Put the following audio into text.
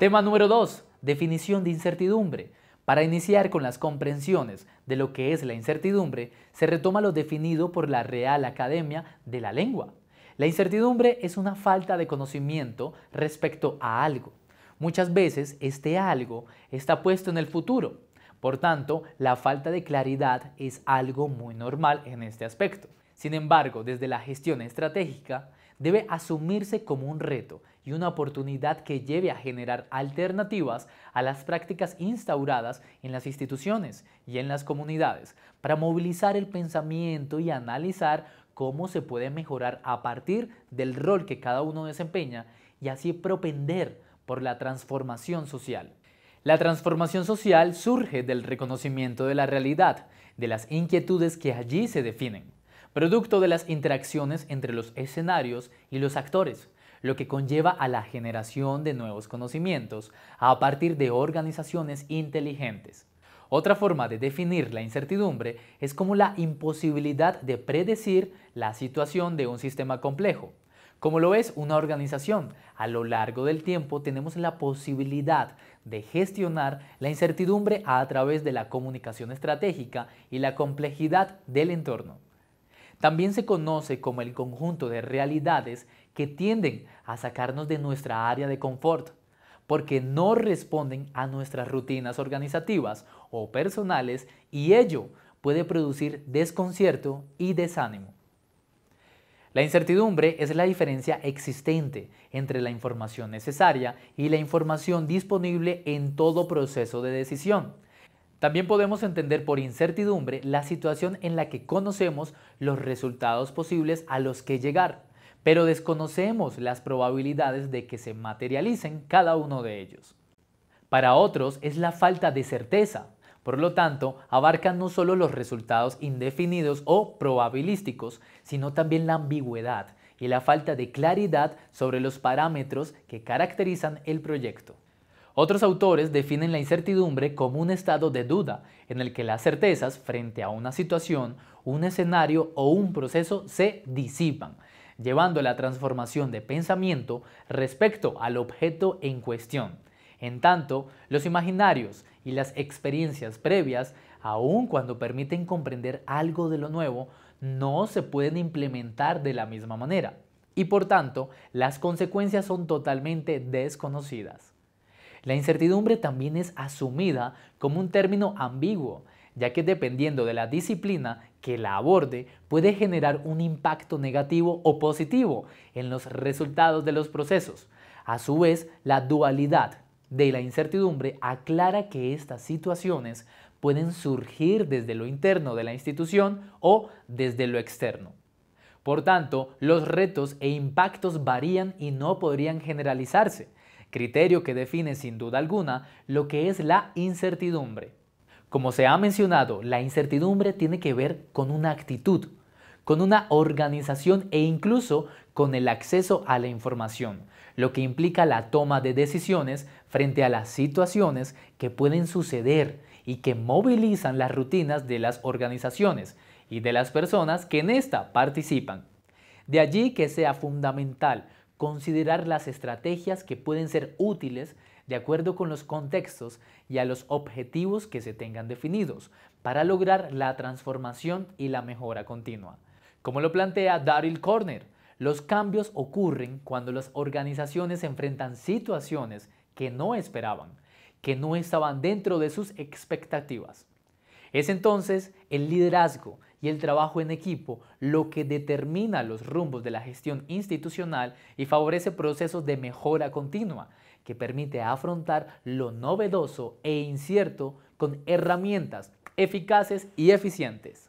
Tema número 2. Definición de incertidumbre. Para iniciar con las comprensiones de lo que es la incertidumbre, se retoma lo definido por la Real Academia de la Lengua. La incertidumbre es una falta de conocimiento respecto a algo. Muchas veces este algo está puesto en el futuro. Por tanto, la falta de claridad es algo muy normal en este aspecto. Sin embargo, desde la gestión estratégica, debe asumirse como un reto y una oportunidad que lleve a generar alternativas a las prácticas instauradas en las instituciones y en las comunidades, para movilizar el pensamiento y analizar cómo se puede mejorar a partir del rol que cada uno desempeña y así propender por la transformación social. La transformación social surge del reconocimiento de la realidad, de las inquietudes que allí se definen producto de las interacciones entre los escenarios y los actores, lo que conlleva a la generación de nuevos conocimientos a partir de organizaciones inteligentes. Otra forma de definir la incertidumbre es como la imposibilidad de predecir la situación de un sistema complejo. Como lo es una organización, a lo largo del tiempo tenemos la posibilidad de gestionar la incertidumbre a través de la comunicación estratégica y la complejidad del entorno. También se conoce como el conjunto de realidades que tienden a sacarnos de nuestra área de confort, porque no responden a nuestras rutinas organizativas o personales y ello puede producir desconcierto y desánimo. La incertidumbre es la diferencia existente entre la información necesaria y la información disponible en todo proceso de decisión. También podemos entender por incertidumbre la situación en la que conocemos los resultados posibles a los que llegar, pero desconocemos las probabilidades de que se materialicen cada uno de ellos. Para otros es la falta de certeza, por lo tanto, abarcan no solo los resultados indefinidos o probabilísticos, sino también la ambigüedad y la falta de claridad sobre los parámetros que caracterizan el proyecto. Otros autores definen la incertidumbre como un estado de duda en el que las certezas frente a una situación, un escenario o un proceso se disipan, llevando a la transformación de pensamiento respecto al objeto en cuestión. En tanto, los imaginarios y las experiencias previas, aun cuando permiten comprender algo de lo nuevo, no se pueden implementar de la misma manera y por tanto las consecuencias son totalmente desconocidas. La incertidumbre también es asumida como un término ambiguo, ya que dependiendo de la disciplina que la aborde, puede generar un impacto negativo o positivo en los resultados de los procesos. A su vez, la dualidad de la incertidumbre aclara que estas situaciones pueden surgir desde lo interno de la institución o desde lo externo. Por tanto, los retos e impactos varían y no podrían generalizarse criterio que define sin duda alguna lo que es la incertidumbre. Como se ha mencionado, la incertidumbre tiene que ver con una actitud, con una organización e incluso con el acceso a la información, lo que implica la toma de decisiones frente a las situaciones que pueden suceder y que movilizan las rutinas de las organizaciones y de las personas que en esta participan. De allí que sea fundamental considerar las estrategias que pueden ser útiles de acuerdo con los contextos y a los objetivos que se tengan definidos para lograr la transformación y la mejora continua. Como lo plantea Daryl Corner, los cambios ocurren cuando las organizaciones enfrentan situaciones que no esperaban, que no estaban dentro de sus expectativas. Es entonces el liderazgo y el trabajo en equipo lo que determina los rumbos de la gestión institucional y favorece procesos de mejora continua, que permite afrontar lo novedoso e incierto con herramientas eficaces y eficientes.